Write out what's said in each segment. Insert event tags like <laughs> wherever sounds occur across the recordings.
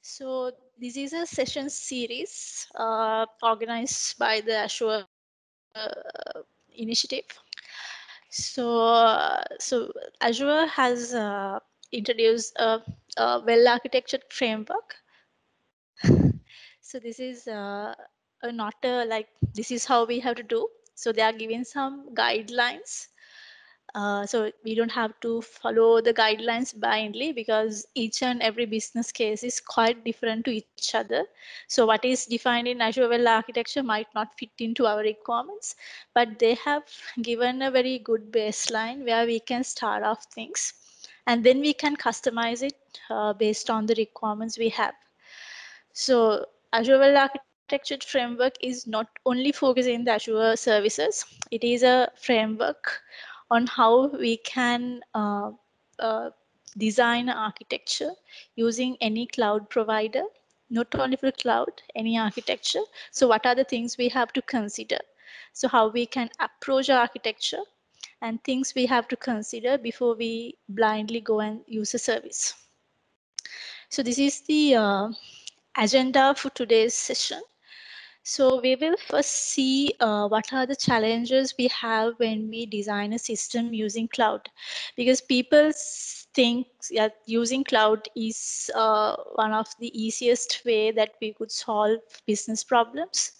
So this is a session series uh, organized by the Azure uh, initiative. So, uh, so Azure has uh, introduced a, a well-architectured framework. <laughs> so this is uh, a not a, like this is how we have to do so they are given some guidelines. Uh, so we don't have to follow the guidelines blindly because each and every business case is quite different to each other. So what is defined in Azure Well Architecture might not fit into our requirements, but they have given a very good baseline where we can start off things and then we can customize it uh, based on the requirements we have. So Azure Well Architecture Architecture framework is not only focusing the Azure services, it is a framework on how we can uh, uh, design architecture using any cloud provider, not only for cloud, any architecture. So what are the things we have to consider? So how we can approach our architecture and things we have to consider before we blindly go and use a service. So this is the uh, agenda for today's session. So we will first see uh, what are the challenges we have when we design a system using cloud, because people think that using cloud is uh, one of the easiest way that we could solve business problems.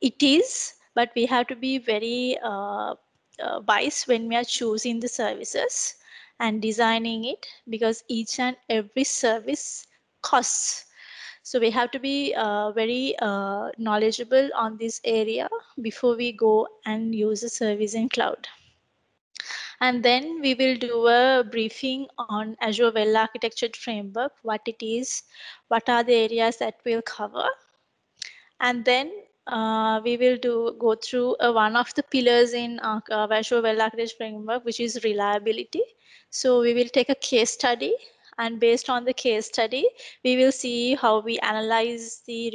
It is, but we have to be very uh, uh wise when we are choosing the services and designing it because each and every service costs so we have to be uh, very uh, knowledgeable on this area before we go and use a service in cloud. And then we will do a briefing on Azure Well Architectured Framework, what it is, what are the areas that we'll cover. And then uh, we will do go through uh, one of the pillars in uh, Azure Well architected Framework, which is reliability. So we will take a case study and based on the case study, we will see how we analyze the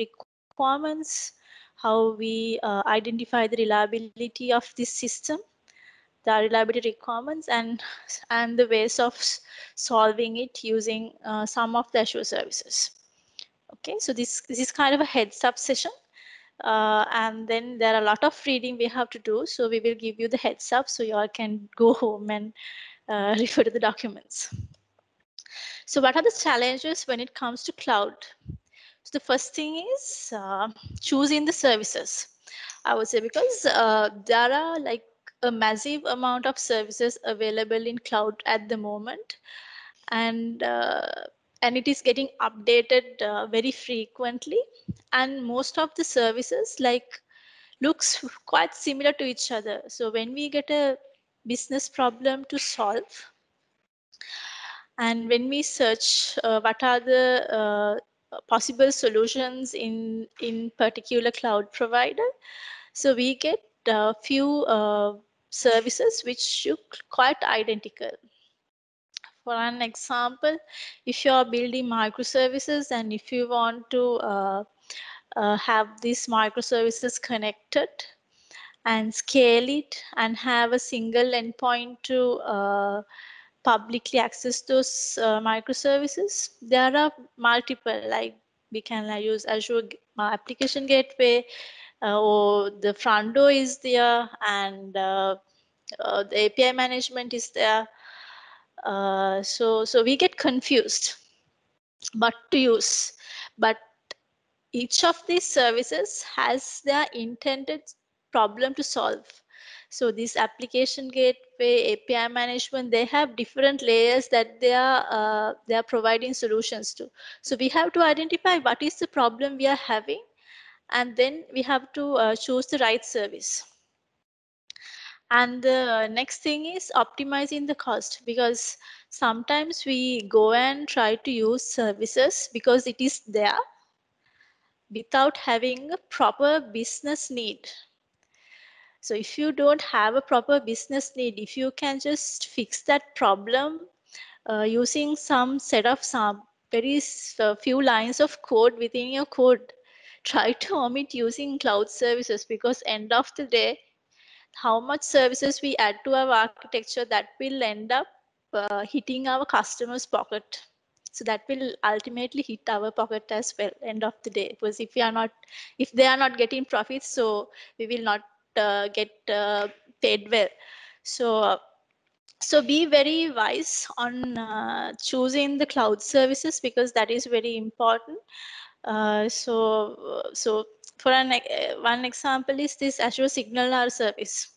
requirements, how we uh, identify the reliability of this system, the reliability requirements, and, and the ways of solving it using uh, some of the Azure services. Okay, so this, this is kind of a heads up session. Uh, and then there are a lot of reading we have to do. So we will give you the heads up so you all can go home and uh, <laughs> refer to the documents. So what are the challenges when it comes to cloud? So the first thing is uh, choosing the services. I would say because uh, there are like a massive amount of services available in cloud at the moment, and uh, and it is getting updated uh, very frequently. And most of the services like looks quite similar to each other. So when we get a business problem to solve, and when we search uh, what are the uh, possible solutions in, in particular cloud provider, so we get a few uh, services which look quite identical. For an example, if you are building microservices and if you want to uh, uh have these microservices connected and scale it and have a single endpoint to uh, publicly access those uh, microservices. There are multiple, like we can use Azure uh, Application Gateway, uh, or the front door is there, and uh, uh the API management is there. Uh, so, so we get confused, but to use. But each of these services has their intended problem to solve. So this application gateway, API management, they have different layers that they are uh, they are providing solutions to. So we have to identify what is the problem we are having, and then we have to uh, choose the right service. And the next thing is optimizing the cost because sometimes we go and try to use services because it is there without having a proper business need so if you don't have a proper business need, if you can just fix that problem uh, using some set of some very uh, few lines of code within your code, <laughs> try to omit using cloud services because end of the day, how much services we add to our architecture that will end up uh, hitting our customers pocket so that will ultimately hit our pocket as well end of the day because if we are not if they are not getting profits so we will not uh, get uh, paid well so so be very wise on uh, choosing the cloud services because that is very important uh, so so for an uh, one example is this azure signal r service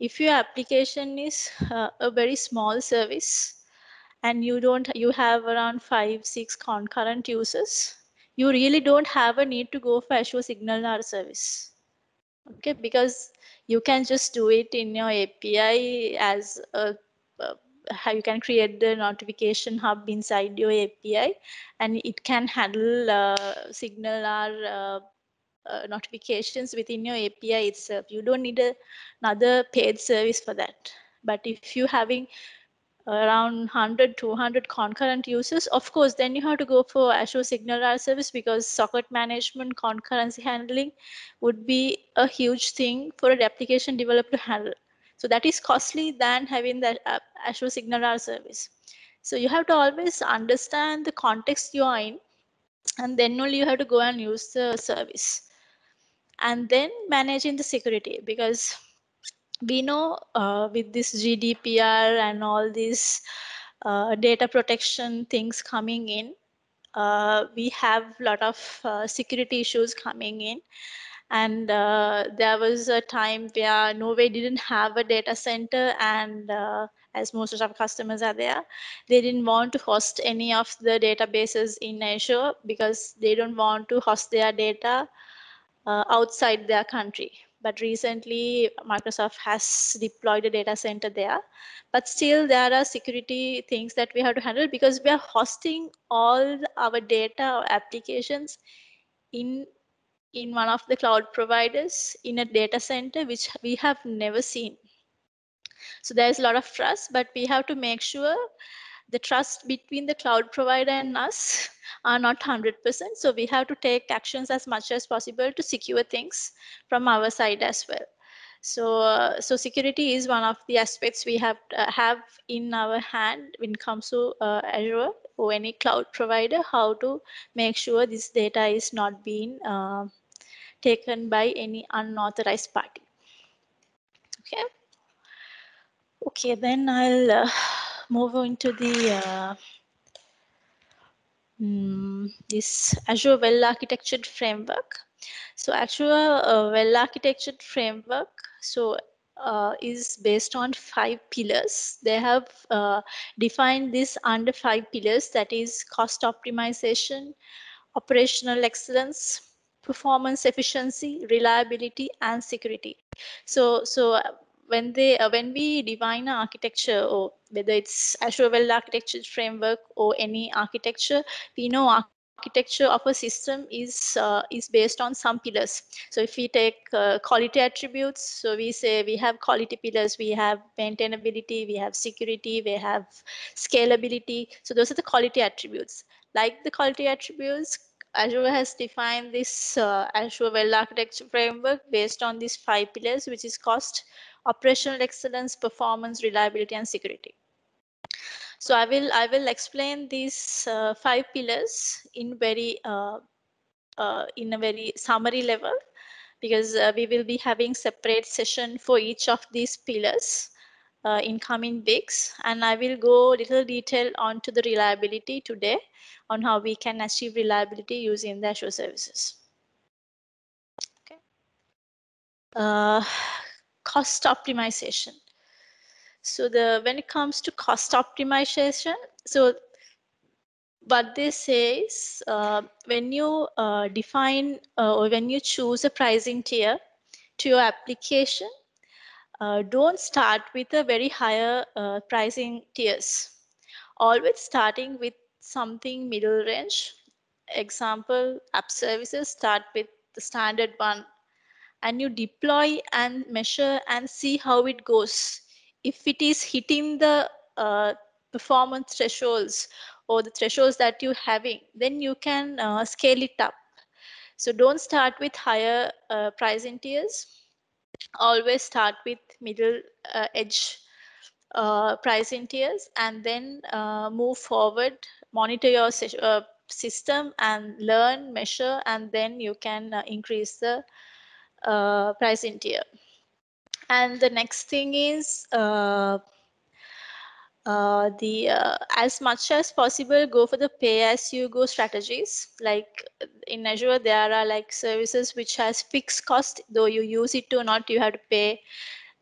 if your application is uh, a very small service and you don't you have around 5 6 concurrent users you really don't have a need to go for azure signal r service okay because you can just do it in your api as a how you can create the notification hub inside your API, and it can handle uh, Signal or uh, uh, notifications within your API itself. You don't need a, another paid service for that. But if you're having around 100 200 concurrent users of course then you have to go for azure signal service because socket management concurrency handling would be a huge thing for an application developer to handle so that is costly than having the uh, azure signal service so you have to always understand the context you are in and then only you have to go and use the service and then managing the security because we know uh, with this GDPR and all these uh, data protection things coming in, uh, we have a lot of uh, security issues coming in. And uh, there was a time where Norway didn't have a data center and uh, as most of our customers are there, they didn't want to host any of the databases in Azure because they don't want to host their data outside their country but recently Microsoft has deployed a data center there. But still there are security things that we have to handle because we are hosting all our data or applications in in one of the cloud providers in a data center which we have never seen. So there's a lot of trust, but we have to make sure the trust between the cloud provider and us are not 100%. So we have to take actions as much as possible to secure things from our side as well. So, uh, so security is one of the aspects we have uh, have in our hand when it comes to uh, Azure or any cloud provider. How to make sure this data is not being uh, taken by any unauthorized party. Okay. Okay, then I'll uh, move on to the uh, um, this Azure Well Architectured Framework. So Azure uh, Well Architectured Framework so uh, is based on five pillars. They have uh, defined this under five pillars that is cost optimization, operational excellence, performance efficiency, reliability, and security. So, so when they uh, when we define an architecture or whether it's Azure World Architecture Framework or any architecture, we know architecture of a system is uh, is based on some pillars so if we take uh, quality attributes so we say we have quality pillars we have maintainability we have security we have scalability so those are the quality attributes like the quality attributes Azure has defined this uh, Azure Well Architecture Framework based on these five pillars, which is cost, operational excellence, performance, reliability, and security. So I will I will explain these uh, five pillars in very uh, uh, in a very summary level because uh, we will be having separate session for each of these pillars uh, in coming weeks and I will go little detail on to the reliability today on how we can achieve reliability using the Azure services. Okay. Uh, cost optimization. So the when it comes to cost optimization, so what they say is uh, when you uh, define uh, or when you choose a pricing tier to your application, uh, don't start with a very higher uh, pricing tiers. Always starting with something middle range. Example, app services start with the standard one and you deploy and measure and see how it goes. If it is hitting the uh, performance thresholds or the thresholds that you're having, then you can uh, scale it up. So don't start with higher uh, pricing tiers. Always start with middle uh, edge uh, pricing tiers and then uh, move forward, monitor your uh, system and learn, measure, and then you can uh, increase the uh, in tier, And the next thing is uh, uh, the uh, as much as possible go for the pay as you go strategies like in azure there are like services which has fixed cost though you use it or not you have to pay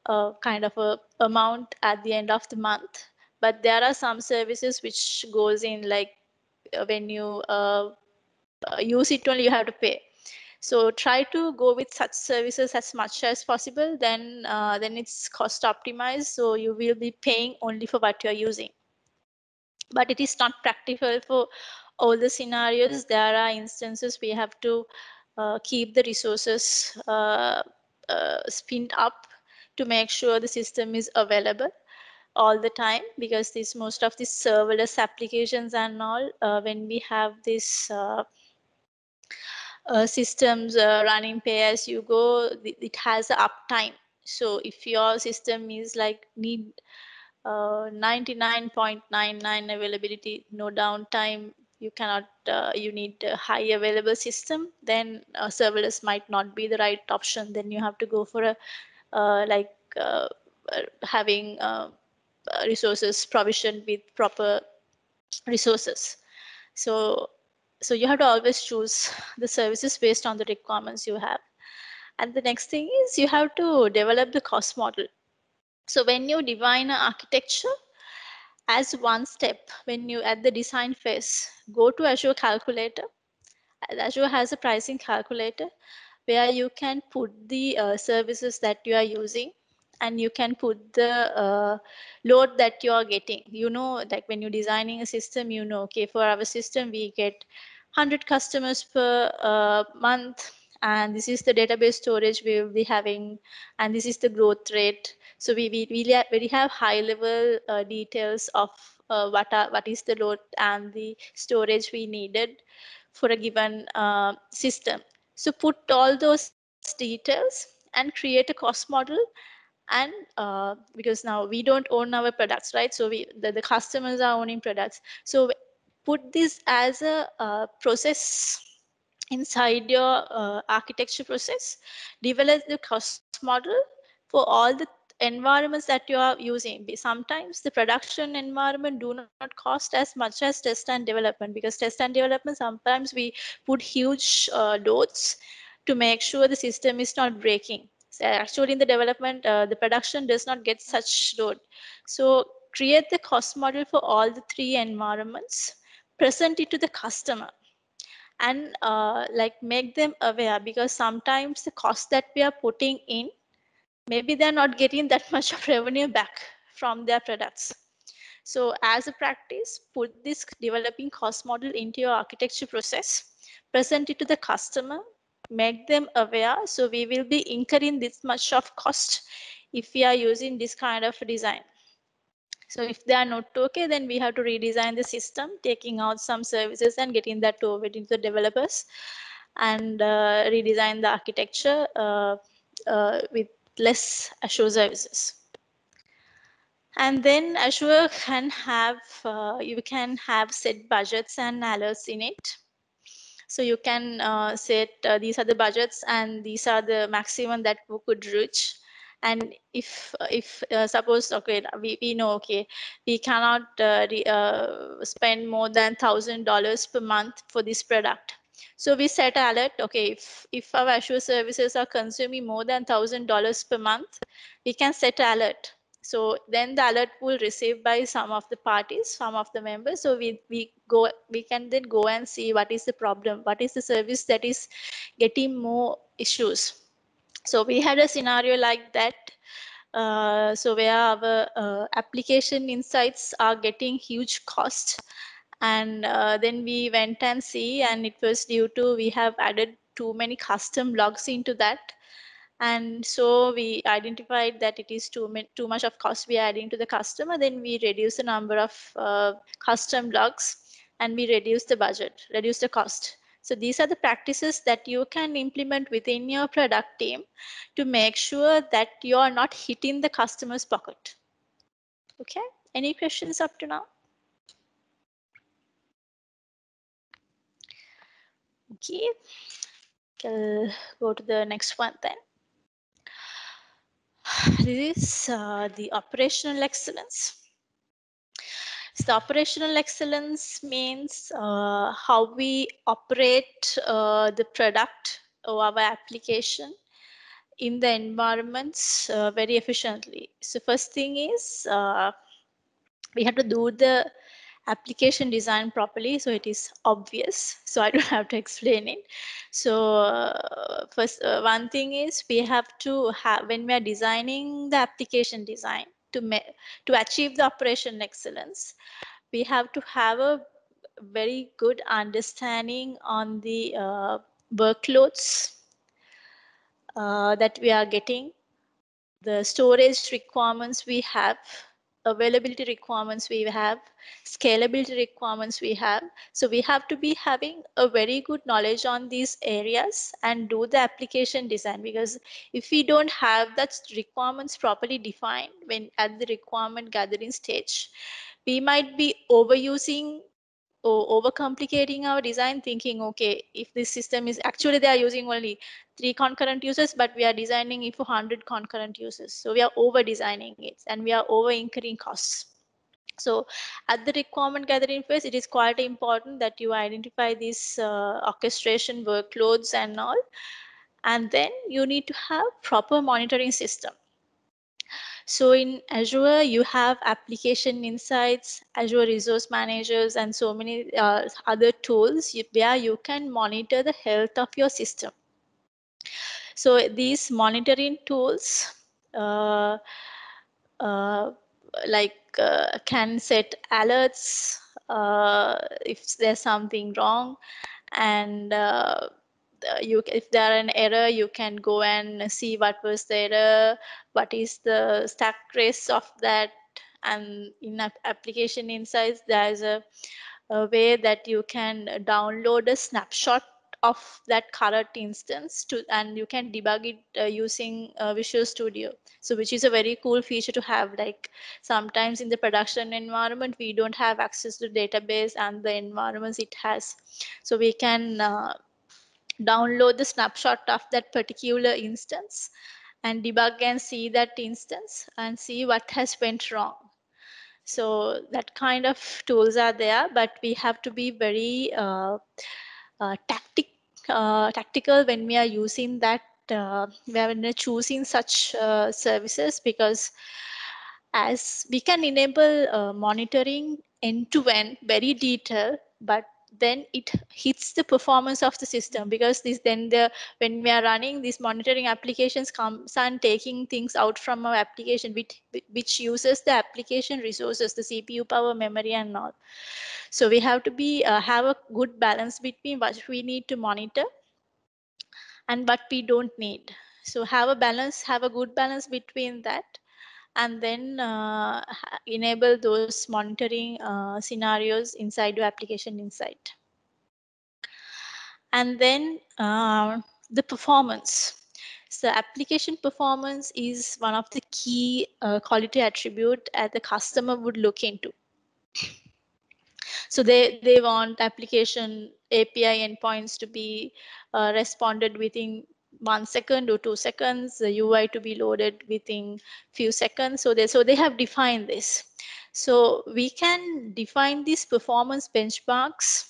a uh, kind of a amount at the end of the month but there are some services which goes in like when you uh, uh, use it only you have to pay so try to go with such services as much as possible. Then, uh, then it's cost optimized. So you will be paying only for what you're using. But it is not practical for all the scenarios. Mm. There are instances we have to uh, keep the resources uh, uh, spinned up to make sure the system is available all the time because this most of these serverless applications and all uh, when we have this uh, uh, systems uh, running pay as you go, it has uptime. So if your system is like need 99.99 uh, availability, no downtime, you cannot, uh, you need a high available system, then serverless might not be the right option. Then you have to go for a uh, like having resources provisioned with proper resources. So so you have to always choose the services based on the requirements you have. And the next thing is you have to develop the cost model. So when you define an architecture, as one step, when you at the design phase, go to Azure Calculator. Azure has a pricing calculator where you can put the uh, services that you are using and you can put the uh, load that you are getting. You know, like when you're designing a system, you know, okay, for our system, we get 100 customers per uh, month and this is the database storage we will be having and this is the growth rate so we we really have, really have high level uh, details of uh, what are, what is the load and the storage we needed for a given uh, system so put all those details and create a cost model and uh, because now we don't own our products right so we the, the customers are owning products so put this as a uh, process inside your uh, architecture process, develop the cost model for all the environments that you are using. Sometimes the production environment do not cost as much as test and development because test and development, sometimes we put huge uh, loads to make sure the system is not breaking. So actually in the development, uh, the production does not get such load. So create the cost model for all the three environments present it to the customer and uh, like make them aware because sometimes the cost that we are putting in maybe they're not getting that <laughs> much of revenue back from their products so as a practice put this developing cost model into your architecture process present it to the customer make them aware so we will be incurring this much of cost if we are using this kind of design so if they are not okay, then we have to redesign the system, taking out some services and getting that over into the developers and uh, redesign the architecture uh, uh, with less Azure services. And then Azure can have, uh, you can have set budgets and alerts in it. So you can uh, set uh, these are the budgets and these are the maximum that we could reach and if if uh, suppose okay we, we know okay we cannot uh, re, uh, spend more than thousand dollars per month for this product so we set alert okay if if our azure services are consuming more than thousand dollars per month we can set alert so then the alert will receive by some of the parties some of the members so we we go we can then go and see what is the problem what is the service that is getting more issues so we had a scenario like that. Uh, so where our uh, application insights are getting huge cost. And uh, then we went and see, and it was due to we have added too many custom logs into that. And so we identified that it is too, too much of cost we are adding to the customer. Then we reduce the number of uh, custom logs and we reduce the budget, reduce the cost. So these are the practices that you can implement within your product team to make sure that you are not hitting the customer's pocket. Okay, any questions up to now? Okay, I'll go to the next one then. This is uh, the operational excellence. So operational excellence means uh, how we operate uh, the product or our application in the environments uh, very efficiently. So first thing is uh, we have to do the application design properly so it is obvious so i don't <laughs> have to explain it so uh, first uh, one thing is we have to have when we are designing the application design to, to achieve the operation excellence, we have to have a very good understanding on the uh, workloads uh, that we are getting, the storage requirements we have, availability requirements we have, scalability requirements we have. So we have to be having a very good knowledge on these areas and do the application design because if we don't have that requirements properly defined when at the requirement gathering stage, we might be overusing or overcomplicating our design thinking, okay, if this system is actually they are using only three concurrent users, but we are designing it for 100 concurrent users. So we are over designing it and we are over incurring costs. So at the requirement gathering phase, it is quite important that you identify these uh, orchestration workloads and all. And then you need to have proper monitoring system. So in Azure, you have application insights, Azure resource managers, and so many uh, other tools where you can monitor the health of your system. So these monitoring tools uh, uh, like uh, can set alerts uh, if there's something wrong and uh, you if there an error you can go and see what was the error what is the stack trace of that and in application insights there's a, a way that you can download a snapshot of that current instance to and you can debug it uh, using uh, Visual Studio. So which is a very cool feature to have like sometimes in the production environment, we don't have access to database and the environments it has. So we can uh, download the snapshot of that particular instance and debug and see that instance and see what has went wrong. So that kind of tools are there, but we have to be very uh, uh, tactic uh, tactical when we are using that when uh, we're choosing such uh, services because as we can enable monitoring end to end very detailed but then it hits the performance of the system because this then the when we are running these monitoring applications comes and taking things out from our application which which uses the application resources the cpu power memory and all so we have to be uh, have a good balance between what we need to monitor and what we don't need so have a balance have a good balance between that and then uh, enable those monitoring uh, scenarios inside your application insight. And then uh, the performance. So application performance is one of the key uh, quality attribute that the customer would look into. So they, they want application API endpoints to be uh, responded within one second or two seconds, the UI to be loaded within few seconds. So they, so they have defined this. So we can define these performance benchmarks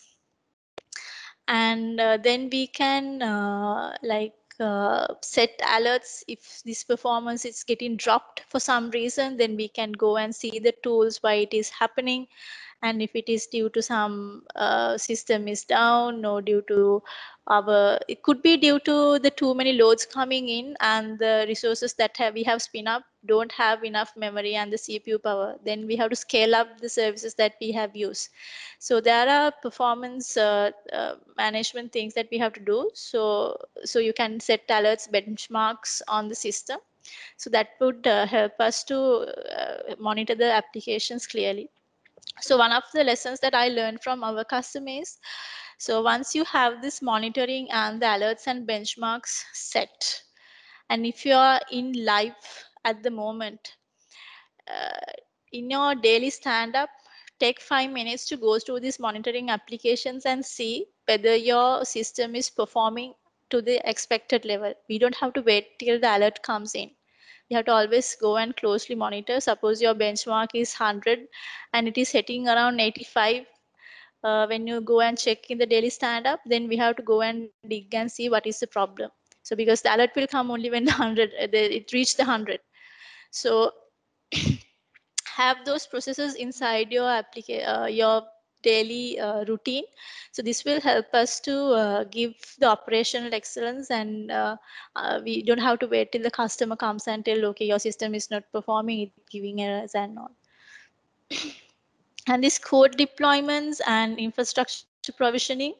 and uh, then we can uh, like uh, set alerts if this performance is getting dropped for some reason then we can go and see the tools why it is happening and if it is due to some uh, system is down or due to our it could be due to the too many loads coming in and the resources that have, we have spin up don't have enough memory and the cpu power then we have to scale up the services that we have used so there are performance uh, uh, management things that we have to do so so you can set alerts benchmarks on the system so that would uh, help us to uh, monitor the applications clearly so one of the lessons that I learned from our customers, so once you have this monitoring and the alerts and benchmarks set, and if you are in live at the moment, uh, in your daily stand-up, take five minutes to go through these monitoring applications and see whether your system is performing to the expected level. We don't have to wait till the alert comes in you have to always go and closely monitor suppose your benchmark is 100 and it is hitting around 85 uh, when you go and check in the daily stand up then we have to go and dig and see what is the problem so because the alert will come only when the 100 uh, it reached the 100 so <coughs> have those processes inside your application uh, your daily uh, routine. So this will help us to uh, give the operational excellence and uh, uh, we don't have to wait till the customer comes and tell, okay, your system is not performing, it's giving errors and all. <clears throat> and this code deployments and infrastructure provisioning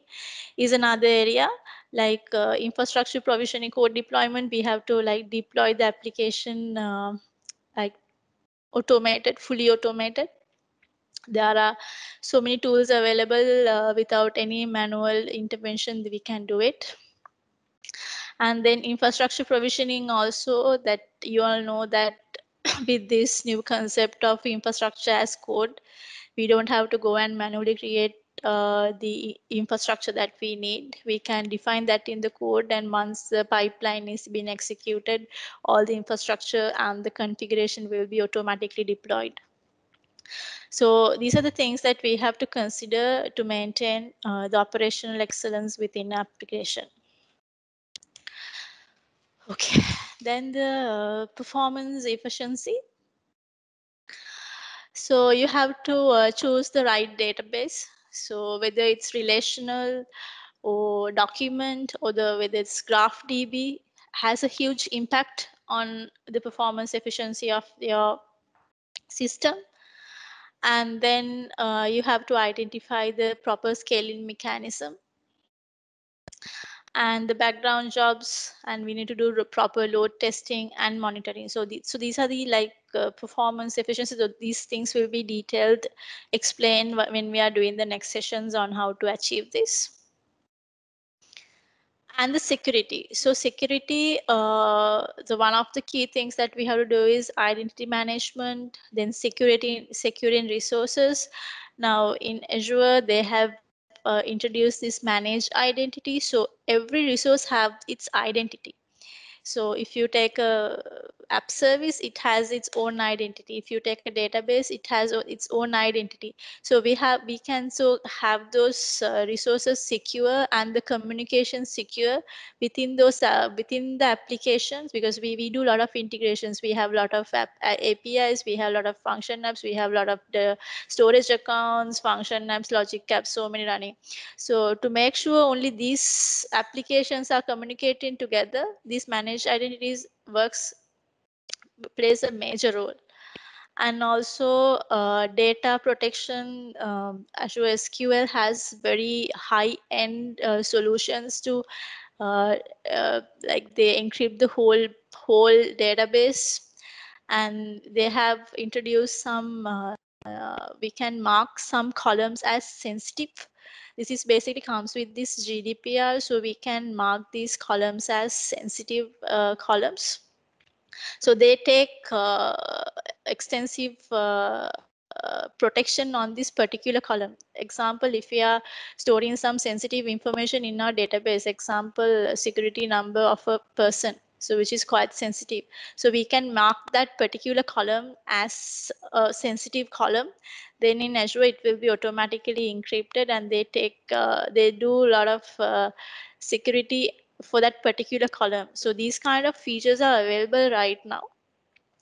is another area like uh, infrastructure provisioning code deployment we have to like deploy the application uh, like automated fully automated there are so many tools available uh, without any manual intervention we can do it and then infrastructure provisioning also that you all know that <coughs> with this new concept of infrastructure as code we don't have to go and manually create uh, the infrastructure that we need. We can define that in the code and once the pipeline is being executed, all the infrastructure and the configuration will be automatically deployed. So these are the things that we have to consider to maintain uh, the operational excellence within application. Okay, then the uh, performance efficiency. So you have to uh, choose the right database. So whether it's relational or document or the whether it's graph DB has a huge impact on the performance efficiency of your system and then uh, you have to identify the proper scaling mechanism and the background jobs and we need to do proper load testing and monitoring so the, so these are the like uh, performance efficiency so these things will be detailed explained when we are doing the next sessions on how to achieve this and the security. So security, uh, the one of the key things that we have to do is identity management, then security, securing resources. Now in Azure, they have uh, introduced this managed identity. So every resource have its identity. So if you take a app service it has its own identity if you take a database it has its own identity so we have we can so have those uh, resources secure and the communication secure within those uh, within the applications because we, we do a lot of integrations we have a lot of app, uh, apis we have a lot of function apps we have a lot of the storage accounts function apps logic apps so many running so to make sure only these applications are communicating together these managed identities works plays a major role. And also uh, data protection, um, Azure SQL has very high end uh, solutions to uh, uh, like they encrypt the whole whole database and they have introduced some uh, uh, we can mark some columns as sensitive this is basically comes with this GDPR. So we can mark these columns as sensitive uh, columns. So they take uh, extensive uh, uh, protection on this particular column. Example, if we are storing some sensitive information in our database, example, security number of a person, so which is quite sensitive. So we can mark that particular column as a sensitive column. Then in Azure, it will be automatically encrypted and they take, uh, they do a lot of uh, security for that particular column. So these kind of features are available right now.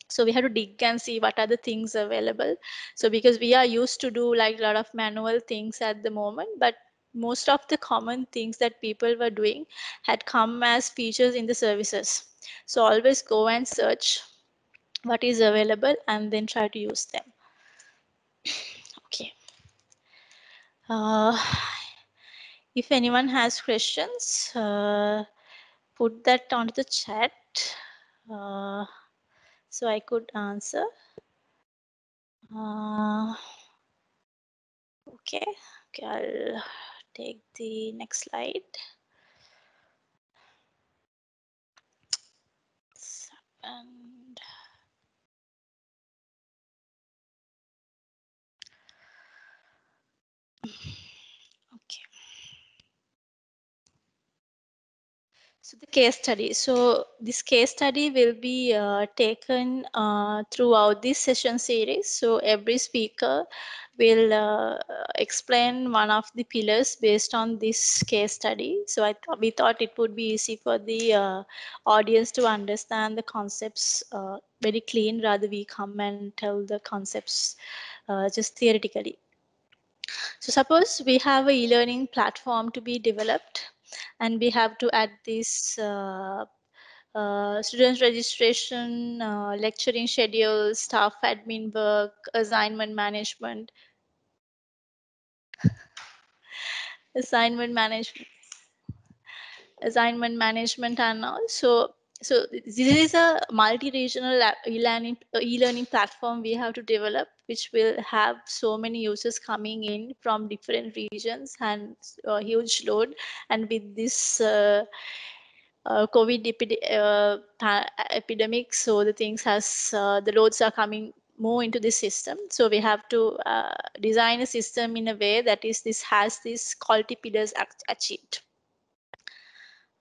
So we have to dig and see what are the things available. So because we are used to do like a lot of manual things at the moment, but most of the common things that people were doing had come as features in the services. So always go and search what is available and then try to use them. <coughs> okay. Uh, if anyone has questions, uh, put that onto the chat uh, so I could answer. Uh, okay, okay, I'll take the next slide. Seven. the case study. So this case study will be uh, taken uh, throughout this session series. So every speaker will uh, explain one of the pillars based on this case study. So I th we thought it would be easy for the uh, audience to understand the concepts uh, very clean rather we come and tell the concepts uh, just theoretically. So suppose we have a e-learning platform to be developed and we have to add this uh, uh, students registration, uh, lecturing schedule, staff admin work, assignment management, <laughs> assignment management, assignment management and all. So, so this is a multi-regional e-learning e-learning platform we have to develop which will have so many users coming in from different regions and uh, huge load. And with this uh, uh, COVID epi uh, uh, epidemic, so the things has uh, the loads are coming more into the system. So we have to design a system in a way that is this has this quality pillars achieved.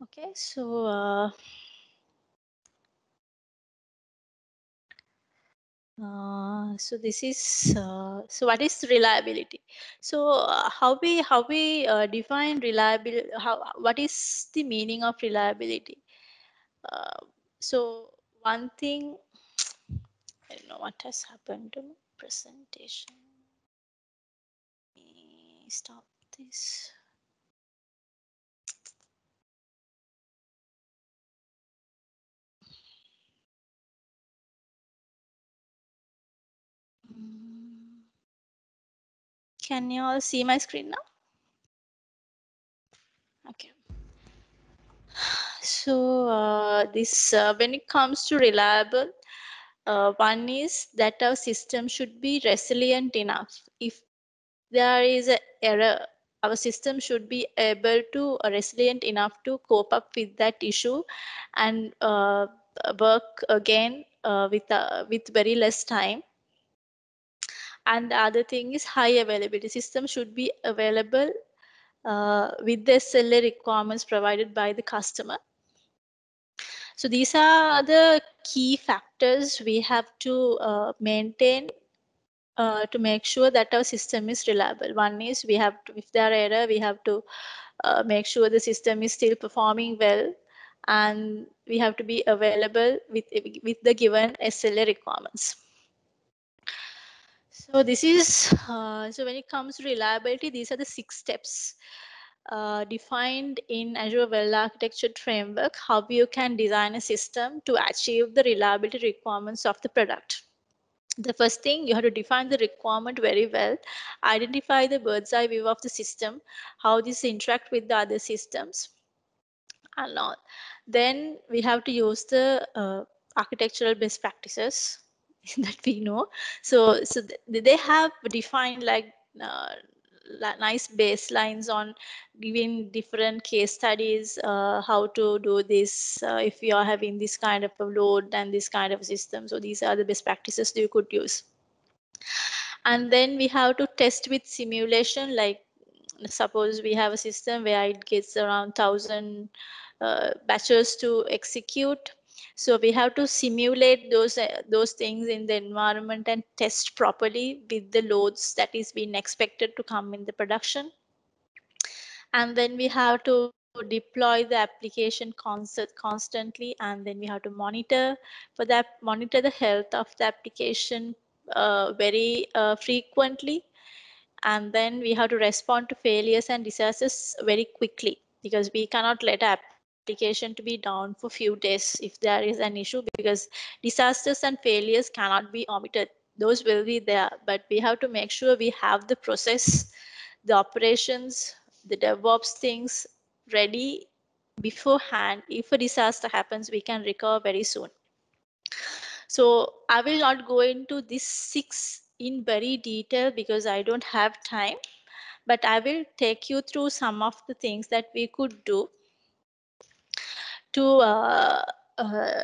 Okay, so. Uh, so this is uh, so what is reliability so uh, how we how we uh, define reliability how what is the meaning of reliability uh, so one thing <tsk> i don't know what has happened to my presentation stop this can you all see my screen now? Okay. <sighs> So uh, this, uh, when it comes to reliable, uh, one is that our system should be resilient enough. If there is an error, our system should be able to uh, resilient enough to cope up with that issue and uh, work again uh, with uh, with very less time and the other thing is high availability. System should be available uh, with the SLA requirements provided by the customer. So these are the key factors we have to uh, maintain uh, to make sure that our system is reliable. One is we have to, if there are error, we have to uh, make sure the system is still performing well, and we have to be available with with the given SLA requirements. So this is, uh, so when it comes to reliability, these are the six steps uh, defined in Azure Well Architecture Framework, how you can design a system to achieve the reliability requirements of the product. The first thing, you have to define the requirement very well, identify the bird's eye view of the system, how this interact with the other systems, and all. Then we have to use the uh, architectural best practices <laughs> that we know so so th- they have defined like uh, nice baselines on giving different case studies uh, how to do this uh, if you are having this kind of a load and this kind of system so these are the best practices you could use and then we have to test with simulation like suppose we have a system where it gets around 1000 uh, batches to execute so we have to simulate those uh, those things in the environment and test properly with the loads that is being expected to come in the production. And then we have to deploy the application constant constantly, and then we have to monitor for that monitor the health of the application uh, very uh, frequently. And then we have to respond to failures and disasters very quickly because we cannot let app application to be down for few days if there is an issue because disasters and failures cannot be omitted. Those will be there, but we have to make sure we have the process, the operations, the DevOps things ready beforehand. If a disaster happens, we can recover very soon. So I will not go into this six in very detail because I don't have time, but I will take you through some of the things that we could do to uh, uh,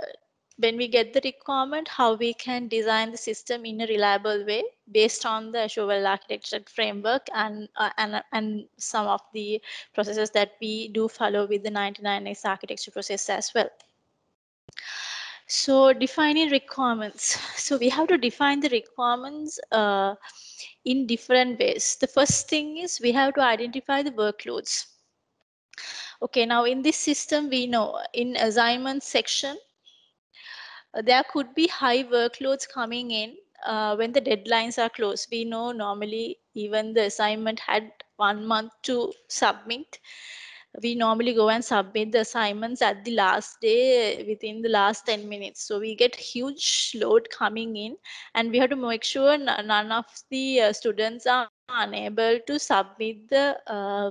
when we get the requirement, how we can design the system in a reliable way based on the Azure Architecture framework and, uh, and, and some of the processes that we do follow with the 99x architecture process as well. So defining requirements. So we have to define the requirements uh, in different ways. The first thing is we have to identify the workloads. Okay, now in this system, we know in assignment section, uh, there could be high workloads coming in uh, when the deadlines are close. We know normally even the assignment had one month to submit. We normally go and submit the assignments at the last day within the last 10 minutes. So we get huge load coming in and we have to make sure none of the uh, students are unable to submit the uh,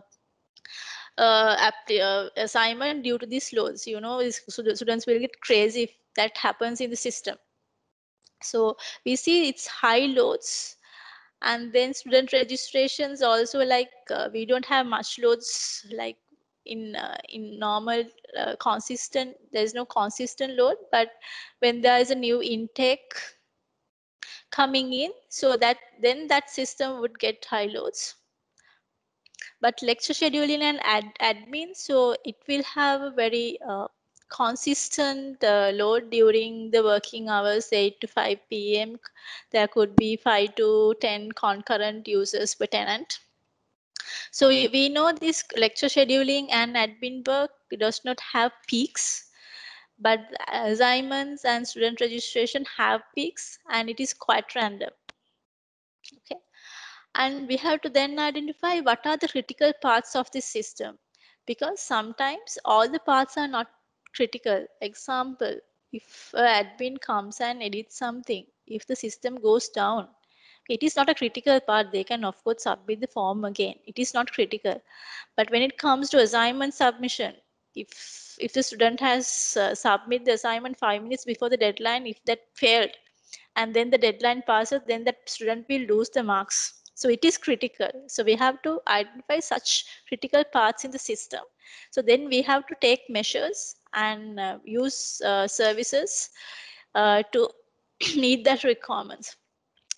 uh, uh, assignment due to these loads. You know, students will get crazy if that happens in the system. So we see it's high loads and then student registrations also like uh, we don't have much loads like in uh, in normal uh, consistent there's no consistent load but when there is a new intake coming in so that then that system would get high loads but lecture scheduling and ad admin, so it will have a very uh, consistent uh, load during the working hours 8 to 5 p.m. There could be 5 to 10 concurrent users per tenant. So we know this lecture scheduling and admin work does not have peaks, but assignments and student registration have peaks and it is quite random. Okay. And we have to then identify what are the critical parts of this system because sometimes all the parts are not critical. Example, if admin comes and edits something, if the system goes down, it is not a critical part. They can of course submit the form again. It is not critical. But when it comes to assignment submission, if if the student has uh, submit the assignment five minutes before the deadline, if that failed, and then the deadline passes, then that student will lose the marks. So it is critical. So we have to identify such critical parts in the system. So then we have to take measures and uh, use uh, services uh, to <clears throat> meet that requirements.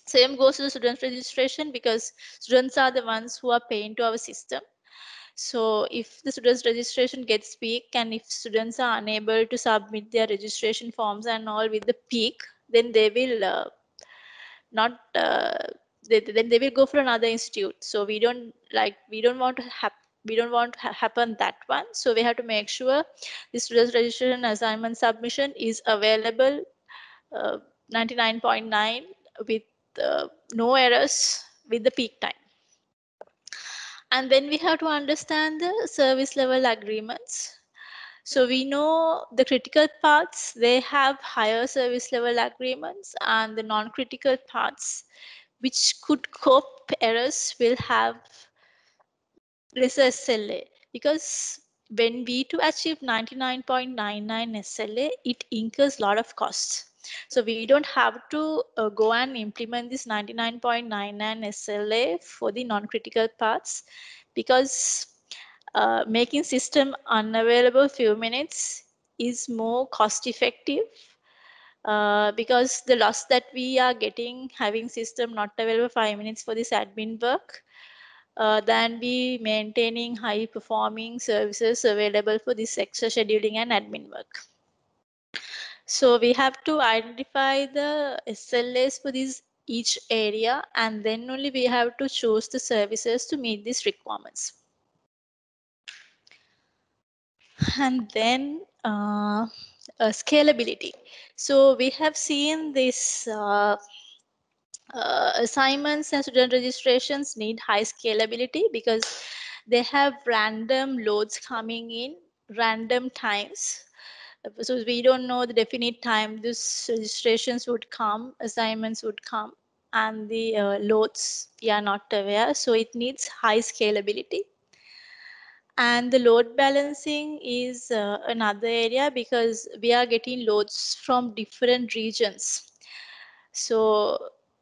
Same goes to the student registration because students are the ones who are paying to our system. So if the students registration gets peak and if students are unable to submit their registration forms and all with the peak, then they will uh, not uh, they, then they will go for another institute so we don't like we don't want to have we don't want to ha happen that one so we have to make sure the student registration assignment submission is available 99.9 uh, with uh, no errors with the peak time and then we have to understand the service level agreements so we know the critical parts, they have higher service level agreements and the non-critical parts, which could cope errors will have lesser SLA because when we to achieve 99.99 SLA, it incurs a lot of costs. So we don't have to uh, go and implement this 99.99 SLA for the non-critical parts because uh, making system unavailable few minutes is more cost effective uh, because the loss that we are getting having system not available five minutes for this admin work uh, than be maintaining high performing services available for this extra scheduling and admin work. So we have to identify the SLAs for this each area and then only we have to choose the services to meet these requirements. And then uh, uh, scalability. So we have seen this uh, uh, assignments and student registrations need high scalability because they have random loads coming in random times. So we don't know the definite time these registrations would come, assignments would come, and the uh, loads we are not aware. So it needs high scalability and the load balancing is uh, another area because we are getting loads from different regions so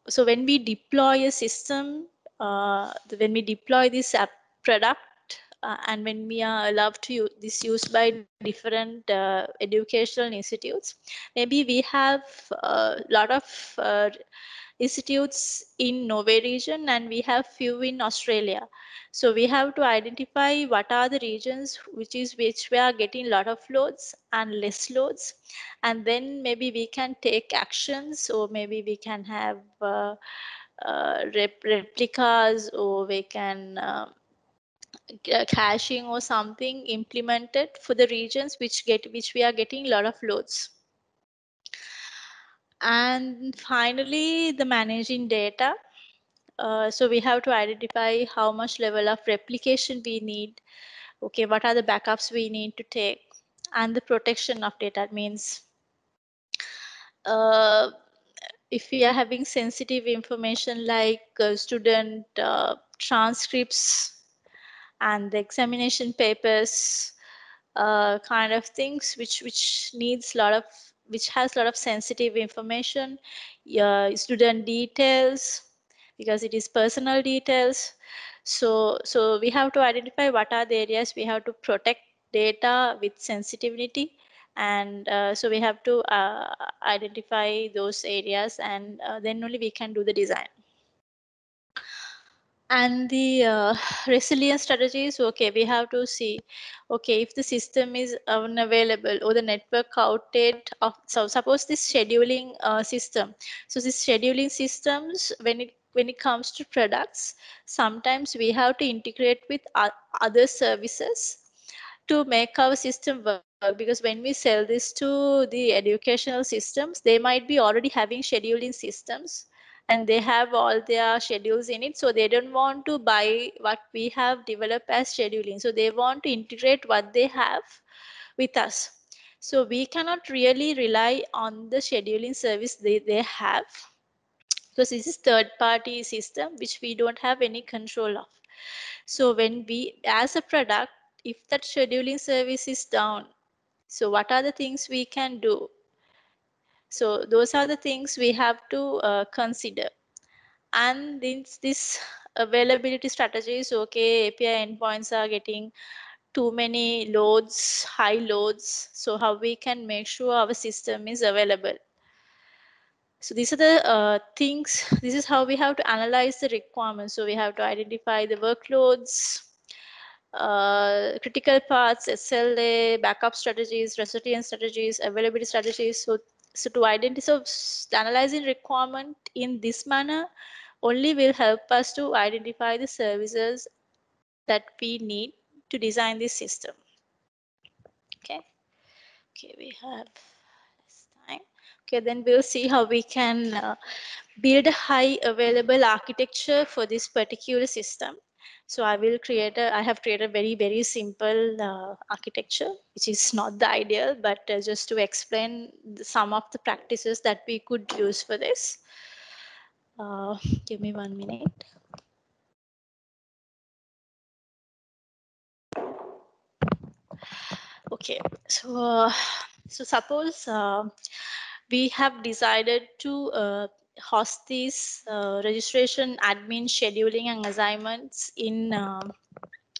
so when we deploy a system uh, when we deploy this app product uh, and when we are allowed to use this used by different uh, educational institutes maybe we have a uh, lot of uh, institutes in Norway region and we have few in Australia. So we have to identify what are the regions which is which we are getting a lot of loads and less loads. And then maybe we can take actions or maybe we can have uh, uh, rep replicas or we can um, uh, caching or something implemented for the regions which get which we are getting a lot of loads and finally, the managing data. Uh, so we have to identify how much level of replication we need. Okay, what are the backups we need to take? And the protection of data means uh, if we are having sensitive information like uh, student uh, transcripts and the examination papers, uh, kind of things which which needs a lot of which has a lot of sensitive information, student details, because it is personal details. So, so we have to identify what are the areas we have to protect data with sensitivity. And uh, so we have to uh, identify those areas and uh, then only we can do the design and the uh, <sighs> resilience strategies okay we have to see okay if the system is unavailable or the network outage of, so suppose this scheduling uh, system so this scheduling systems when it when it comes to products sometimes we have to integrate with other services to make our system work because when we sell this to the educational systems they might be already having scheduling systems and they have all their schedules in it. So they don't want to buy what we have developed as scheduling. So they want to integrate what they have with us. So we cannot really rely on the scheduling service they, they have because this is third party system which we don't have any control of. So when we, as a product, if that scheduling service is down, so what are the things we can do? So those are the things we have to uh, consider. And this, this availability strategy is okay, API endpoints are getting too many loads, high loads. So how we can make sure our system is available. So these are the uh, things, this is how we have to analyze the requirements. So we have to identify the workloads, uh, critical paths, SLA, backup strategies, resilience strategies, availability strategies. So so to identify, so analyzing requirement in this manner only will help us to identify the services that we need to design this system. Okay. Okay, we have this time. Okay, then we'll see how we can uh, build a high available architecture for this particular system. So I will create a, I have created a very, very simple uh, architecture, which is not the ideal, but uh, just to explain some of the practices that we could use for this. Uh, give me one minute. Okay, so, uh, so suppose uh, we have decided to uh, Host uh, registration, admin, scheduling, and assignments in uh,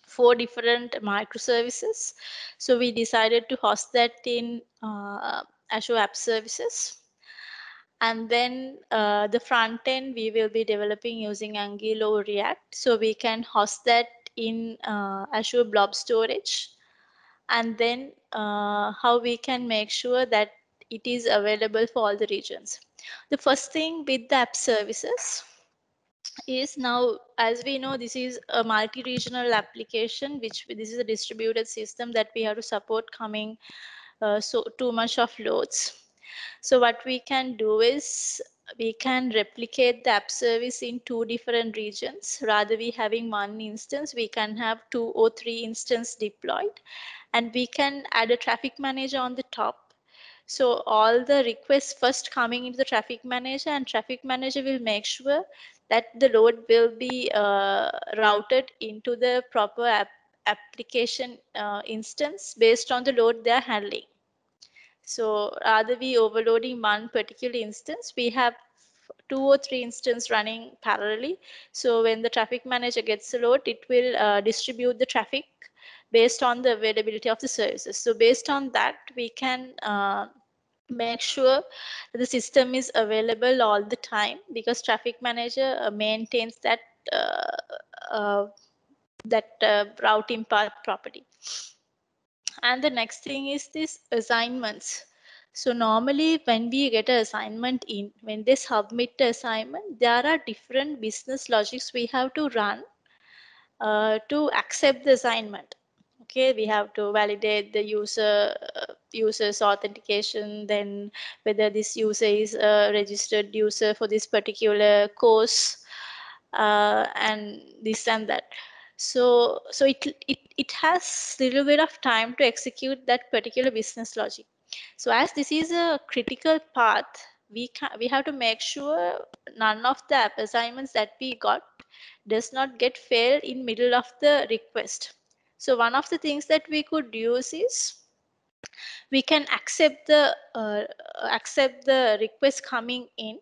four different microservices. So we decided to host that in uh, Azure App Services. And then uh, the front end we will be developing using Angular or React. So we can host that in uh, Azure Blob Storage. And then uh, how we can make sure that it is available for all the regions. The first thing with the app services is now, as we know, this is a multi-regional application, which this is a distributed system that we have to support coming uh, so too much of loads. So what we can do is we can replicate the app service in two different regions. Rather we having one instance, we can have two or three instance deployed and we can add a traffic manager on the top so all the requests first coming into the traffic manager and traffic manager will make sure that the load will be uh, routed into the proper app application uh, instance based on the load they're handling. So rather we overloading one particular instance, we have two or three instances running parallelly. So when the traffic manager gets a load, it will uh, distribute the traffic based on the availability of the services. So based on that, we can uh, make sure the system is available all the time because traffic manager uh, maintains that uh, uh that uh, routing path property. And the next thing is this assignments. So normally when we get an assignment in, when they submit the assignment, there are different business logics we have to run uh, to accept the assignment okay we have to validate the user uh, user's authentication then whether this user is a registered user for this particular course uh, and this and that so so it, it it has little bit of time to execute that particular business logic so as this is a critical path we can we have to make sure none of the assignments that we got does not get failed in middle of the request so one of the things that we could use is we can accept the uh, accept the request coming in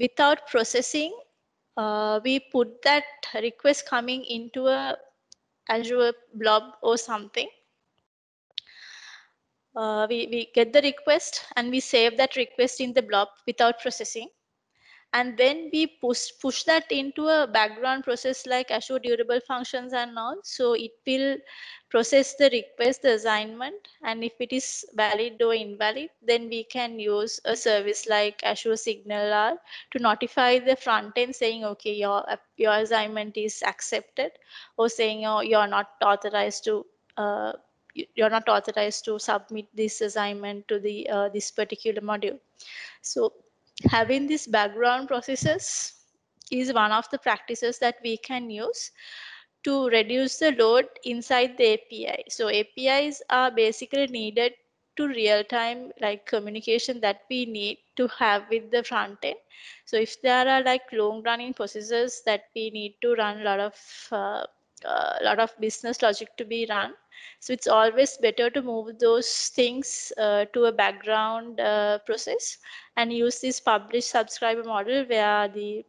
without processing. Uh, we put that request coming into a Azure blob or something. Uh, we, we get the request and we save that request in the blob without processing and then we push push that into a background process like Azure Durable Functions and all. So it will process the request, the assignment, and if it is valid or invalid, then we can use a service like Azure SignalR to notify the front end saying, okay, your your assignment is accepted, or saying, oh, you're not authorized to. Uh, you're not authorized to submit this assignment to the uh, this particular module so having these background processes is one of the practices that we can use to reduce the load inside the API. So APIs are basically needed to real-time like communication that we need to have with the front end. So if there are like long-running processes that we need to run a lot of uh, a uh, lot of business logic to be run, so it's always better to move those things uh, to a background uh, process and use this publish subscriber model where the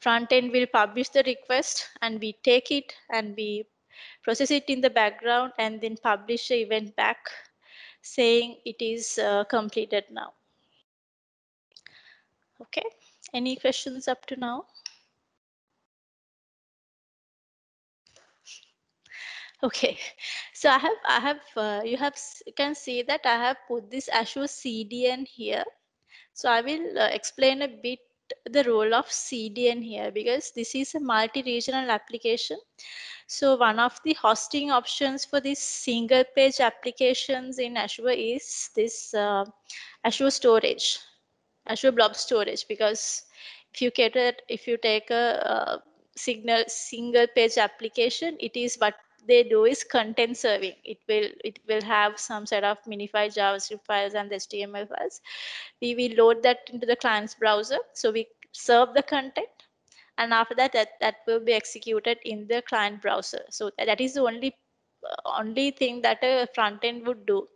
front end will publish the request and we take it and we process it in the background and then publish the event back saying it is uh, completed now. Okay, any questions up to now? Okay, <laughs> so I have I have uh, you have can see that I have put this Azure CDN here. So I will uh, explain a bit the role of CDN here because this is a multi-regional application. So one of the hosting options for these single page applications in Azure is this uh, Azure storage, Azure Blob storage, because if you it if you take a uh, signal single page application, it is what they do is content serving. It will it will have some set of minified JavaScript files and the HTML files. We will load that into the client's browser. So we serve the content and after that, that that will be executed in the client browser so that is the only uh, only thing that a front end would do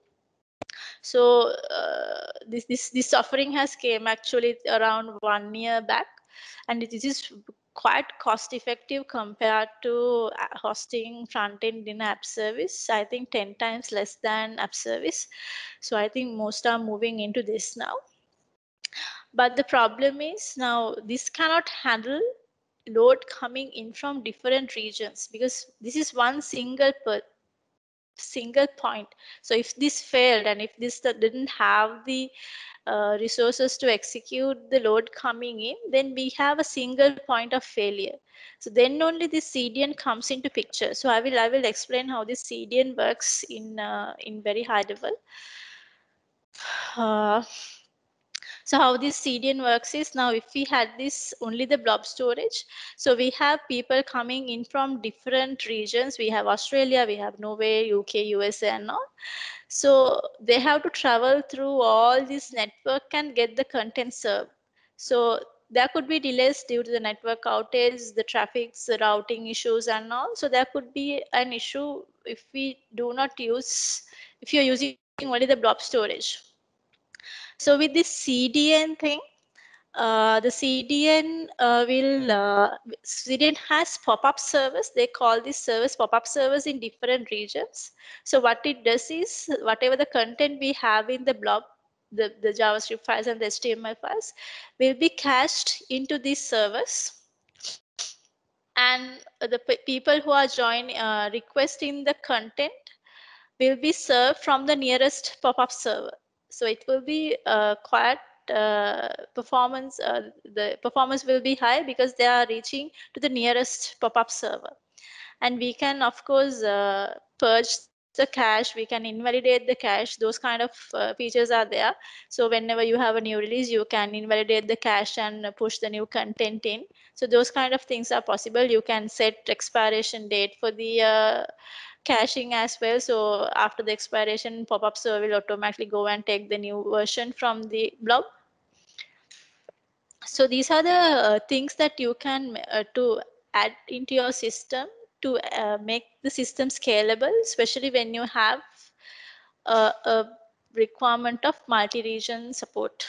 so uh, this this this offering has came actually around one year back and this is quite cost effective compared to uh, hosting front end in app service. I think 10 times less than app service. So I think most are moving into this now. But the problem is now this cannot handle load coming in from different regions because this is one single per single point. So if this failed and if this didn't have the uh, resources to execute the load coming in, then we have a single point of failure. So then only the CDN comes into picture. So I will I will explain how this CDN works in uh, in very high level. Uh, so how this CDN works is now if we had this only the blob storage, so we have people coming in from different regions. We have Australia, we have Norway, UK, USA and all. So they have to travel through all this network and get the content served. So there could be delays due to the network outage, the traffic's the routing issues and all. So there could be an issue if we do not use, if you're using only the blob storage. So with this CDN thing, uh, the CDN uh, will uh, CDN has pop-up service. They call this service pop-up service in different regions. So what it does is whatever the content we have in the blob, the, the JavaScript files and the HTML files will be cached into this service. And the people who are join uh, requesting the content will be served from the nearest pop-up server. So it will be uh, quite uh, performance, uh, the performance will be high because they are reaching to the nearest pop-up server. And we can, of course, uh, purge the cache, we can invalidate the cache. Those kind of uh, features are there. So whenever you have a new release, you can invalidate the cache and push the new content in. So those kind of things are possible. You can set expiration date for the uh, caching as well. So after the expiration, pop-up server will automatically go and take the new version from the blob. So these are the uh, things that you can uh, to add into your system to uh, make the system scalable, especially when you have uh, a requirement of multi-region support.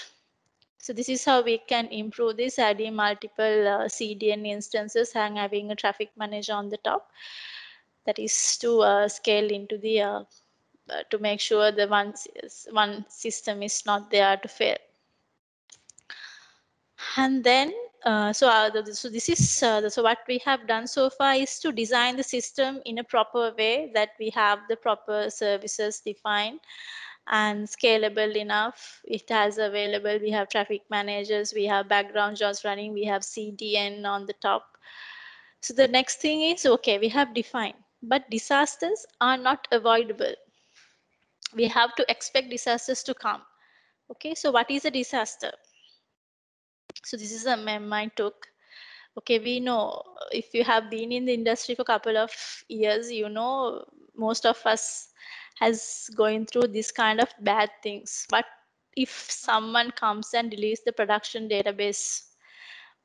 So this is how we can improve this, adding multiple uh, CDN instances and having a traffic manager on the top that is to uh, scale into the uh, uh to make sure the one one system is not there to fail. And then uh, so uh, so this is uh, so what we have done so far is to design the system in a proper way that we have the proper services defined and scalable enough it has available we have traffic managers we have background jobs running we have cdn on the top so the next thing is okay we have defined but disasters are not avoidable. We have to expect disasters to come. Okay, so what is a disaster? So this is a meme I took. Okay, we know if you have been in the industry for a couple of years, you know most of us has going through this kind of bad things. But if someone comes and deletes the production database?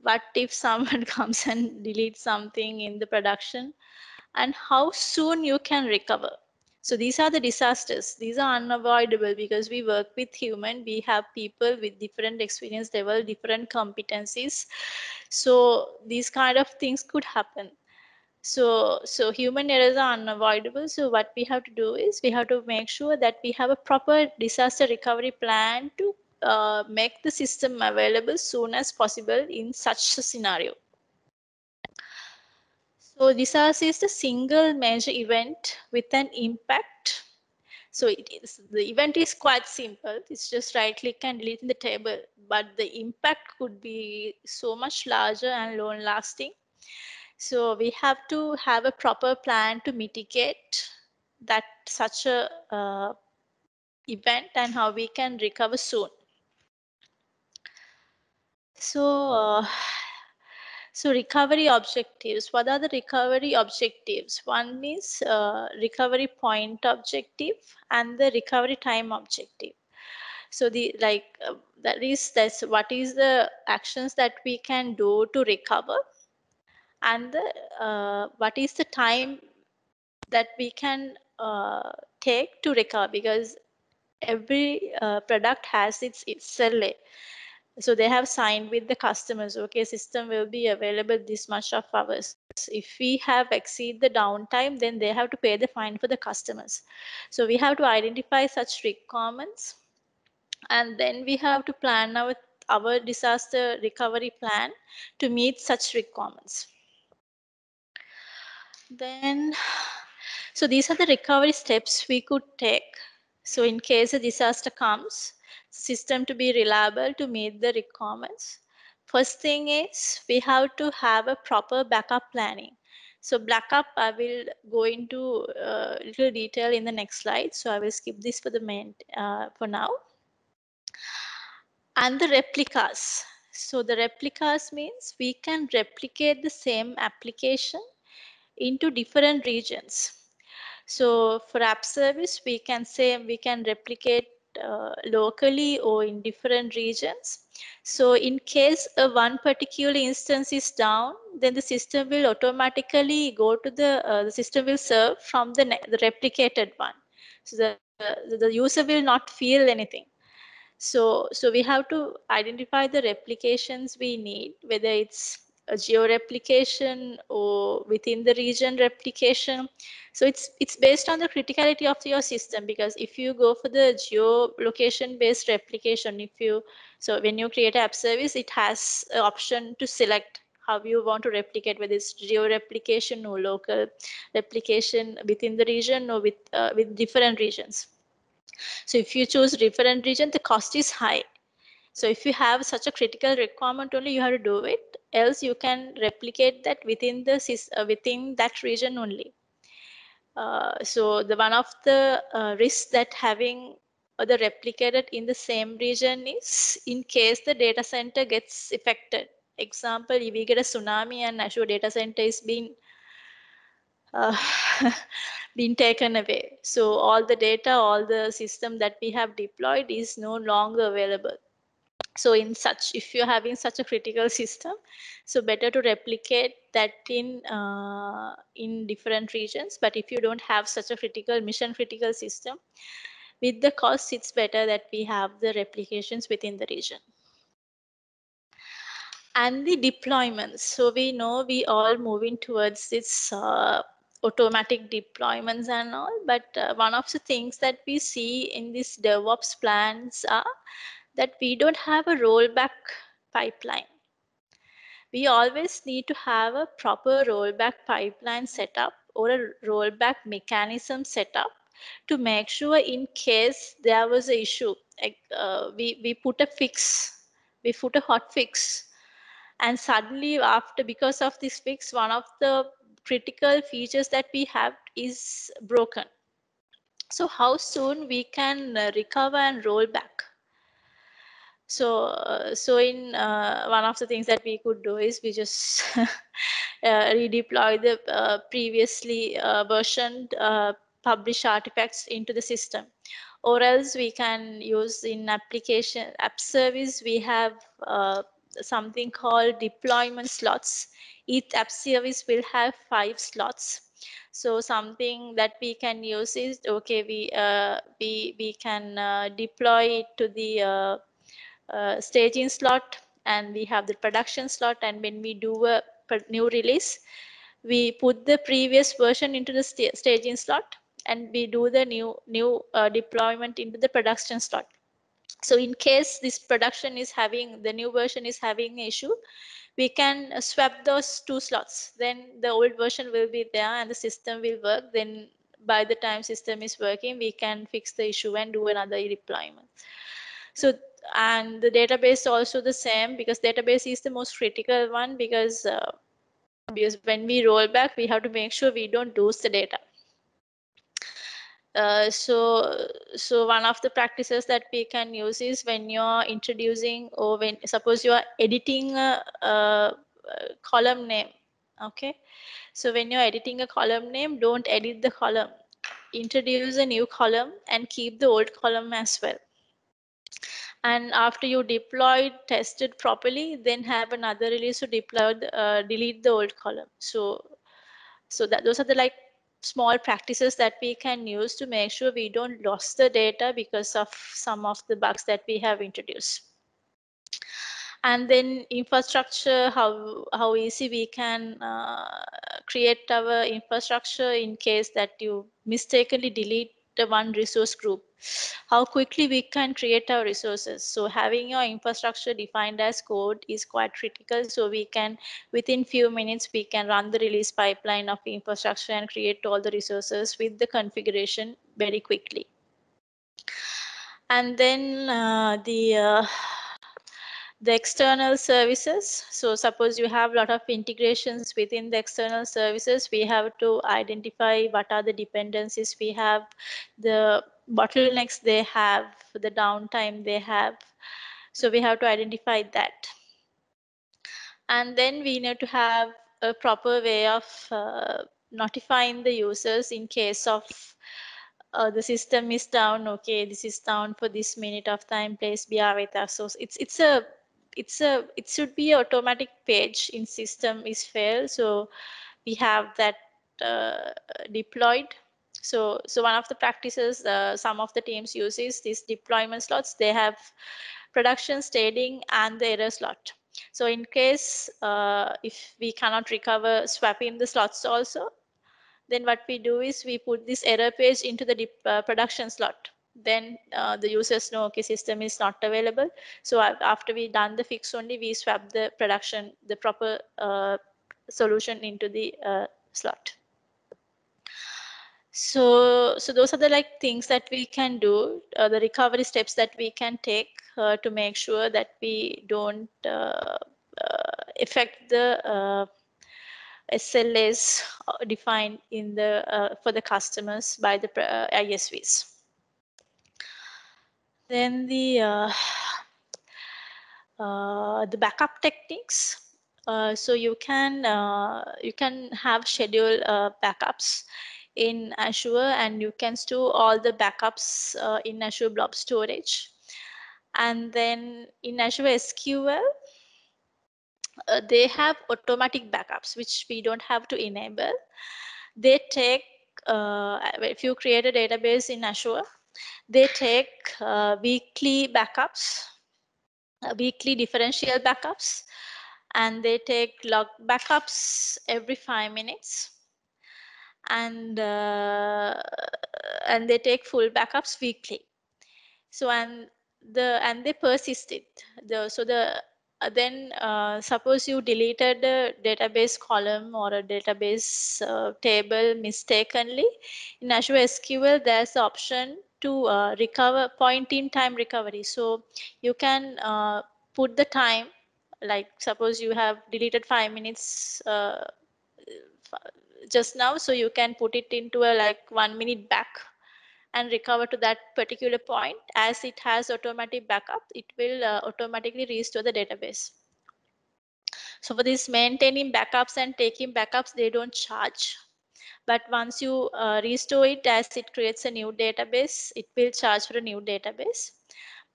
What if someone <laughs> comes and deletes something in the production? and how soon you can recover. So these are the disasters. These are unavoidable because we work with human. We have people with different experience level, different competencies. So these kind of things could happen. So, so human errors are unavoidable. So what we have to do is we have to make sure that we have a proper disaster recovery plan to uh, make the system available soon as possible in such a scenario. So disaster is the single major event with an impact. So it is, the event is quite simple. It's just right click and delete in the table, but the impact could be so much larger and long lasting. So we have to have a proper plan to mitigate that such a uh, event and how we can recover soon. So uh, so recovery objectives. What are the recovery objectives? One is uh, recovery point objective and the recovery time objective. So the like uh, that is that's what is the actions that we can do to recover, and the uh, what is the time that we can uh, take to recover because every uh, product has its its cell so they have signed with the customers okay system will be available this much of hours if we have exceed the downtime then they have to pay the fine for the customers so we have to identify such requirements and then we have to plan our our disaster recovery plan to meet such requirements then so these are the recovery steps we could take so in case a disaster comes system to be reliable to meet the requirements. First thing is we have to have a proper backup planning. So backup, I will go into uh, little detail in the next slide. So I will skip this for the main uh, for now. And the replicas. So the replicas means we can replicate the same application into different regions. So for app service, we can say we can replicate uh, locally or in different regions. So in case one particular instance is down, then the system will automatically go to the, uh, the system will serve from the, the replicated one. So the, the, the user will not feel anything. So, so we have to identify the replications we need, whether it's a geo replication or within the region replication so it's it's based on the criticality of your system because if you go for the geolocation based replication, if you so when you create app service, it has an option to select how you want to replicate, whether it's geo-replication or local replication within the region or with uh, with different regions. So if you choose different region, the cost is high. So if you have such a critical requirement only, you have to do it. Else you can replicate that within the uh, within that region only. Uh, so the one of the uh, risks that having the replicated in the same region is in case the data center gets affected. Example, if we get a tsunami and Azure data center is being uh, <laughs> being taken away. So all the data, all the system that we have deployed is no longer available so in such if you're having such a critical system so better to replicate that in uh, in different regions but if you don't have such a critical mission critical system with the cost it's better that we have the replications within the region and the deployments so we know we all moving towards this uh, automatic deployments and all but uh, one of the things that we see in these devops plans are that we don't have a rollback pipeline. We always need to have a proper rollback pipeline set up or a rollback mechanism set up to make sure in case there was an issue, like, uh, we, we put a fix, we put a hot fix, and suddenly after, because of this fix, one of the critical features that we have is broken. So how soon we can recover and roll back? so uh, so in uh, one of the things that we could do is we just <laughs> uh, redeploy the uh, previously uh, versioned published artifacts into the system or else we can use in application app service we have something called deployment slots each app service will have five slots so something that we can use is okay we uh, we we can uh, deploy it to the uh, uh, staging slot and we have the production slot and when we do a new release we put the previous version into the st staging slot and we do the new new uh, deployment into the production slot so in case this production is having the new version is having issue we can swap those two slots then the old version will be there and the system will work then by the time system is working we can fix the issue and do another deployment so and the database also the same because database is the most critical one because uh, because when we roll back we have to make sure we don't lose the data uh, so so one of the practices that we can use is when you're introducing or when suppose you are editing a, a column name okay so when you're editing a column name don't edit the column introduce a new column and keep the old column as well and after you deploy test it properly then have another release to deploy uh, delete the old column so so that those are the like small practices that we can use to make sure we don't lose the data because of some of the bugs that we have introduced and then infrastructure how how easy we can uh, create our infrastructure in case that you mistakenly delete the one resource group how quickly we can create our resources so having your infrastructure defined as code is quite critical so we can within few minutes we can run the release pipeline of infrastructure and create all the resources with the configuration very quickly and then uh, the uh, the external services. So suppose you have a lot of integrations within the external services, we have to identify what are the dependencies we have, the bottlenecks they have, the downtime they have. So we have to identify that. And then we need to have a proper way of uh, notifying the users in case of uh, the system is down. Okay, this is down for this minute of time. Please be of us. So it's it's a it's a it should be automatic page in system is fail so we have that uh, deployed so so one of the practices uh, some of the teams uses these deployment slots they have production staging and the error slot so in case uh, if we cannot recover swap in the slots also then what we do is we put this error page into the uh, production slot then uh, the users know okay system is not available so after we done the fix only we swap the production the proper uh, solution into the uh, slot so so those are the like things that we can do uh, the recovery steps that we can take uh, to make sure that we don't uh, affect the SLAs defined in the for the customers by the ISVs. Then the uh, <sighs> uh, the backup techniques. Uh, so you can uh, you can have schedule uh, backups in Azure, and you can store all the backups uh, in Azure Blob Storage. And then in Azure SQL, uh, they have automatic backups, which we don't have to enable. They take, uh, if you create a database in Azure, they take uh, weekly backups, uh, weekly differential backups, and they take log backups every five minutes. And, uh, and they take full backups weekly. So, and, the, and they persist it. The, so the uh, then uh, suppose you deleted a database column or a database uh, table mistakenly in azure sql there's the option to uh, recover point in time recovery. So you can uh, put the time, like suppose you have deleted five minutes uh, just now, so you can put it into a like one minute back and recover to that particular point. As it has automatic backup, it will uh, automatically restore the database. So for this maintaining backups and taking backups, they don't charge but once you uh, restore it as it creates a new database, it will charge for a new database.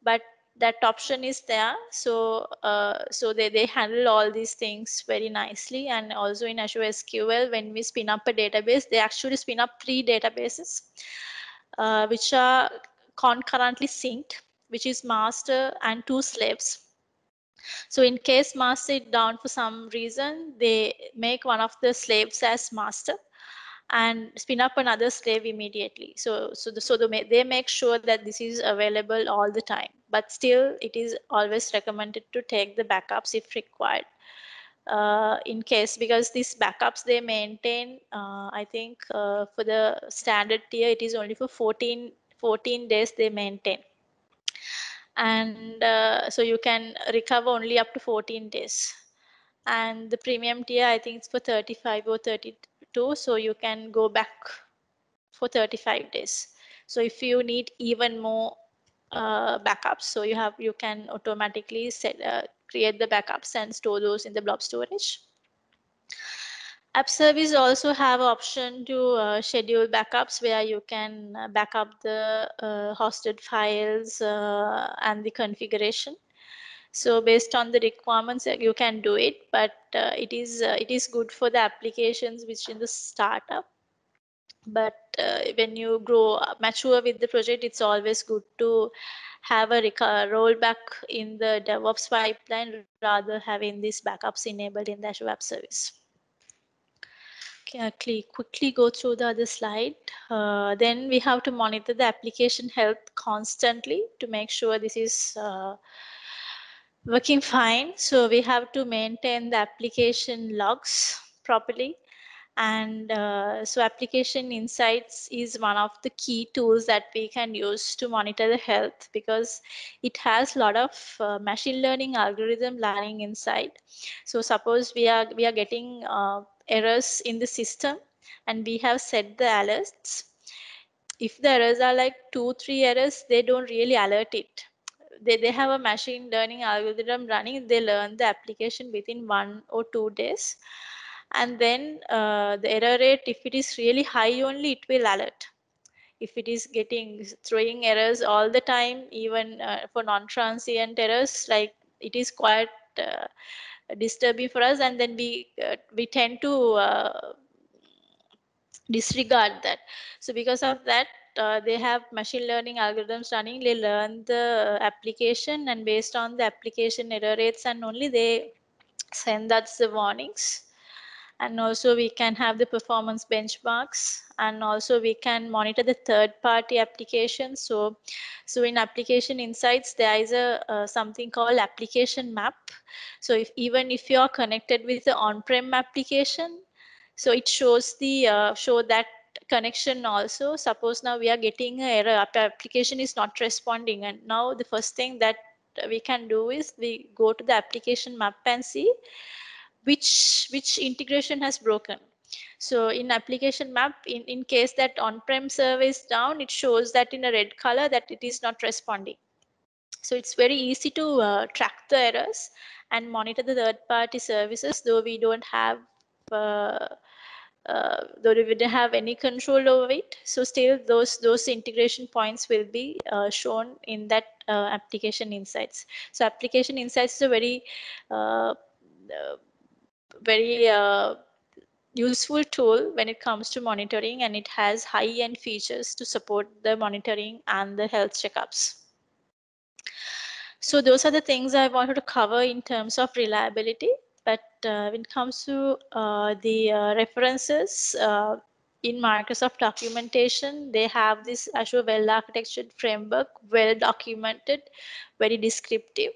But that option is there. So, uh, so they, they handle all these things very nicely. And also in Azure SQL, when we spin up a database, they actually spin up three databases, uh, which are concurrently synced, which is master and two slaves. So in case master is down for some reason, they make one of the slaves as master and spin up another slave immediately. So, so, the, so the, they make sure that this is available all the time, but still it is always recommended to take the backups if required uh, in case, because these backups they maintain, uh, I think uh, for the standard tier, it is only for 14, 14 days they maintain. And uh, so you can recover only up to 14 days and the premium tier i think it's for 35 or 30 2. So you can go back for 35 days. So if you need even more uh, backups, so you have you can automatically set uh, create the backups and store those in the blob storage. App service also have option to uh, schedule backups where you can uh, back up the uh, hosted files uh, and the configuration. So based on the requirements, uh, you can do it, but uh, it is uh, it is good for the applications which in the startup. But uh, when you grow uh, mature with the project, it's always good to have a rollback in the DevOps pipeline rather having these backups enabled in the Azure Web Service. Okay, quickly go through the other slide. Uh, then we have to monitor the application health constantly to make sure this is uh, working fine. So we have to maintain the application logs properly. And uh, so application insights is one of the key tools that we can use to monitor the health because it has a lot of uh, machine learning algorithm learning inside. So suppose we are, we are getting uh, errors in the system and we have set the alerts. If the errors are like two, three errors, they don't really alert it they, they have a machine learning algorithm running they learn the application within one or two days and then uh, the error rate if it is really high only it will alert if it is getting throwing errors all the time even uh, for non-transient errors like it is quite uh, disturbing for us and then we uh, we tend to uh, disregard that so because of that uh, they have machine learning algorithms running, they learn the application and based on the application error rates and only they send us the warnings. And also we can have the performance benchmarks and also we can monitor the third party applications. So, so in application insights, there is a uh, something called application map. So if even if you are connected with the on-prem application, so it shows the uh, show that connection also suppose now we are getting an error Our application is not responding and now the first thing that we can do is we go to the application map and see which which integration has broken so in application map in in case that on-prem server is down it shows that in a red color that it is not responding so it's very easy to uh, track the errors and monitor the third party services though we don't have uh, uh, though we didn't have any control over it. So still those, those integration points will be uh, shown in that uh, application insights. So application insights is a very, uh, very uh, useful tool when it comes to monitoring and it has high-end features to support the monitoring and the health checkups. So those are the things I wanted to cover in terms of reliability. But uh, when it comes to uh, the uh, references uh, in Microsoft documentation, they have this Azure Well Architecture Framework, well documented, very descriptive.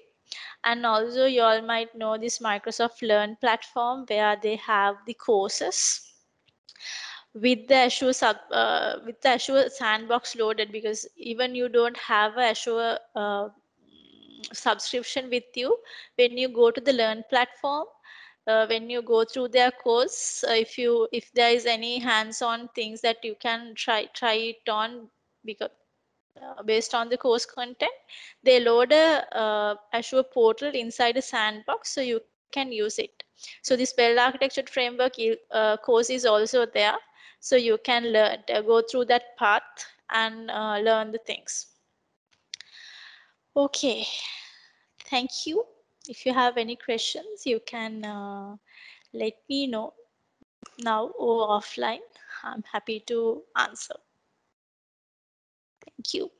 And also you all might know this Microsoft Learn platform where they have the courses with the Azure sub, uh, with the Azure sandbox loaded because even you don't have a Azure uh, subscription with you when you go to the Learn platform, uh, when you go through their course uh, if you if there is any hands on things that you can try try it on because uh, based on the course content they load a uh, azure portal inside a sandbox so you can use it so this spell architecture framework uh, course is also there so you can learn uh, go through that path and learn the things okay thank you if you have any questions, you can uh, let me know now or offline. I'm happy to answer. Thank you.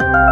you.